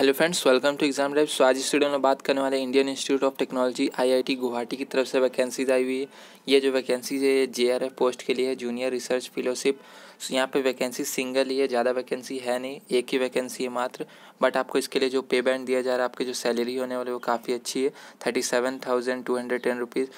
hello friends welcome to exam drive so आज इस video में बात करने वाले Indian Institute of Technology IIT Guwahati की तरफ से वैकेंसीज आई हुई है ये जो वैकेंसीज है जेआरएफ पोस्ट के लिए है जूनियर रिसर्च फेलोशिप सो यहाँ पे वैकेंसी सिंगल ही है ज़्यादा वैकेंसी है नहीं एक ही वैकेंसी है मात्र बट आपको इसके लिए जो पे बैंड दिया जा रहा है आपकी जो सैलरी होने वाली वो काफ़ी अच्छी है thirty seven thousand two hundred ten rupees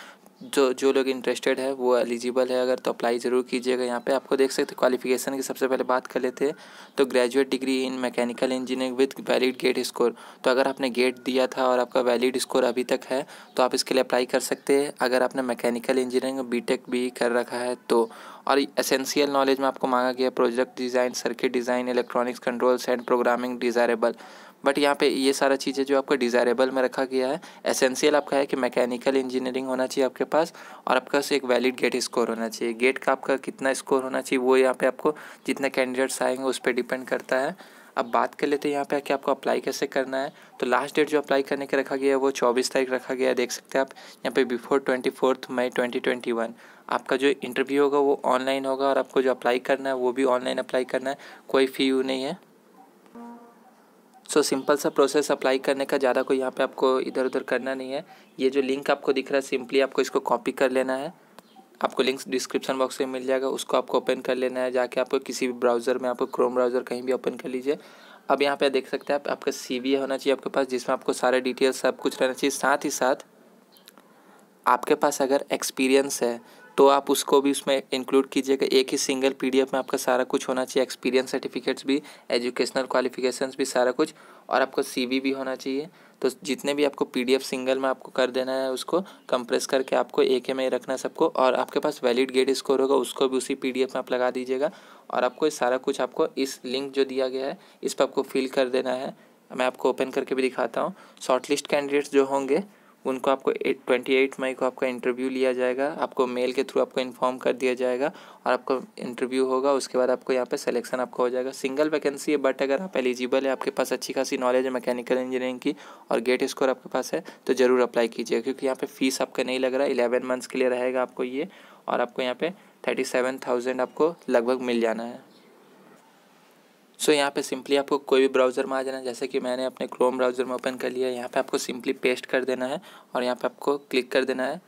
जो जो लोग इंटरेस्टेड है वो एलिजिबल है अगर तो अप्लाई ज़रूर कीजिएगा यहाँ पे आपको देख सकते क्वालिफिकेशन की सबसे पहले बात कर लेते हैं तो graduate degree in mechanical engineering with valid GATE score तो अगर आपने गेट दिया था और आपका वैलिड स्कोर अभी तक है तो आप इसके लिए अप्लाई कर सकते हैं अगर आपने मैकेनिकल इंजीनियरिंग बी भी कर रखा है तो और एसेंशियल नॉलेज में आपको मांगा गया project design circuit design electronics controls and programming desirable but यहाँ पे ये सारा चीज़ें जो आपका डिज़ायरेबल में रखा गया है एसेंशियल आपका है कि मैकेनिकल इंजीनियरिंग होना चाहिए आपके पास और आपका एक वैलिड गेट स्कोर होना चाहिए गेट का आपका कितना स्कोर होना चाहिए वो यहाँ पे आपको जितने कैंडिडेट्स आएंगे उस पर डिपेंड करता है अब बात कर लेते हैं यहाँ पे कि आपको अप्लाई कैसे करना है तो लास्ट डेट जो अप्लाई करने के रखा गया है वो चौबीस तारीख रखा गया है देख सकते हैं आप यहाँ पे before twenty fourth May twenty twenty one आपका जो इंटरव्यू होगा वो ऑनलाइन होगा और आपको जो अप्लाई करना है वो भी ऑनलाइन अप्लाई करना है कोई फ़ी नहीं है सो so, सिंपल सा प्रोसेस अप्लाई करने का ज़्यादा कोई यहाँ पे आपको इधर उधर करना नहीं है ये जो लिंक आपको दिख रहा है सिंपली आपको इसको कॉपी कर लेना है आपको लिंक डिस्क्रिप्शन बॉक्स में मिल जाएगा उसको आपको ओपन कर लेना है जाके आपको किसी भी ब्राउज़र में आपको क्रोम ब्राउज़र कहीं भी ओपन कर लीजिए अब यहाँ पर देख सकते हैं आप आपका सी होना चाहिए आपके पास जिसमें आपको सारे डिटेल्स सब कुछ रहना चाहिए साथ ही साथ आपके पास अगर एक्सपीरियंस है तो आप उसको भी उसमें इंक्लूड कीजिएगा एक ही सिंगल पीडीएफ में आपका सारा कुछ होना चाहिए एक्सपीरियंस सर्टिफिकेट्स भी एजुकेशनल क्वालिफिकेशंस भी सारा कुछ और आपको सीवी भी होना चाहिए तो जितने भी आपको पीडीएफ सिंगल में आपको कर देना है उसको कंप्रेस करके आपको एक ही में रखना है सबको और आपके पास वैलिड गेट स्कोर होगा उसको भी उसी पी में आप लगा दीजिएगा और आपको सारा कुछ आपको इस लिंक जो दिया गया है इस पर आपको फिल कर देना है मैं आपको ओपन करके भी दिखाता हूँ शॉर्टलिस्ट कैंडिडेट्स जो होंगे उनको आपको ट्वेंटी एट मई को आपका इंटरव्यू लिया जाएगा आपको मेल के थ्रू आपको इन्फॉर्म कर दिया जाएगा और आपका इंटरव्यू होगा उसके बाद आपको यहाँ पे सिलेक्शन आपका हो जाएगा सिंगल वैकेंसी है बट अगर आप एलिजिबल है आपके पास अच्छी खासी नॉलेज है मैकेनिकल इंजीनियरिंग की और गेट स्कोर आपके पास है तो ज़रूर अप्लाई कीजिएगा क्योंकि यहाँ पर फीस आपका नहीं लग रहा है इलेवन मंथ्स के लिए रहेगा आपको ये और आपको यहाँ पर थर्टी सेवन थाउजेंड आपको लगभग मिल जाना है सो so, यहाँ पे सिंपली आपको कोई भी ब्राउज़र में आ जाना जैसे कि मैंने अपने क्रोम ब्राउज़र में ओपन कर लिया है यहाँ पे आपको सिंपली पेस्ट कर देना है और यहाँ पे आपको क्लिक कर देना है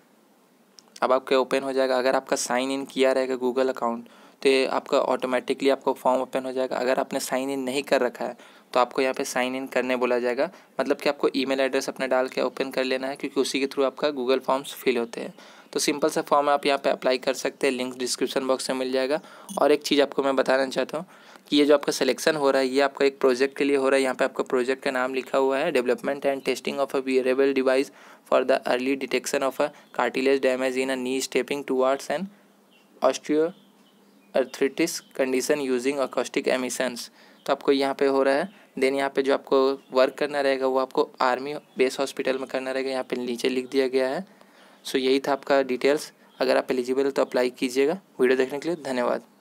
अब आपके ओपन हो जाएगा अगर आपका साइन इन किया रहेगा गूगल अकाउंट तो आपका ऑटोमेटिकली आपको फॉर्म ओपन हो जाएगा अगर आपने साइन इन नहीं कर रखा है तो आपको यहाँ पे साइन इन करने बोला जाएगा मतलब कि आपको ईमेल एड्रेस अपना डाल के ओपन कर लेना है क्योंकि उसी के थ्रू आपका गूगल फॉर्म्स फिल होते हैं तो सिंपल सा फॉर्म आप यहाँ पे अप्लाई कर सकते हैं लिंक डिस्क्रिप्शन बॉक्स में मिल जाएगा और एक चीज़ आपको मैं बताना चाहता हूँ कि ये जो आपका सिलेक्शन हो रहा है ये आपका एक प्रोजेक्ट के लिए हो रहा है यहाँ पे आपका प्रोजेक्ट का नाम लिखा हुआ है development and testing of a wearable device for the early detection of a cartilage damage in a knee stepping towards and osteoarthritis condition using acoustic emissions तो आपको यहाँ पे हो रहा है देन यहाँ पे जो आपको वर्क करना रहेगा वो आपको आर्मी बेस हॉस्पिटल में करना रहेगा यहाँ पे नीचे लिख दिया गया है सो यही था आपका डिटेल्स अगर आप एलिजिबल हो तो अप्लाई कीजिएगा वीडियो देखने के लिए धन्यवाद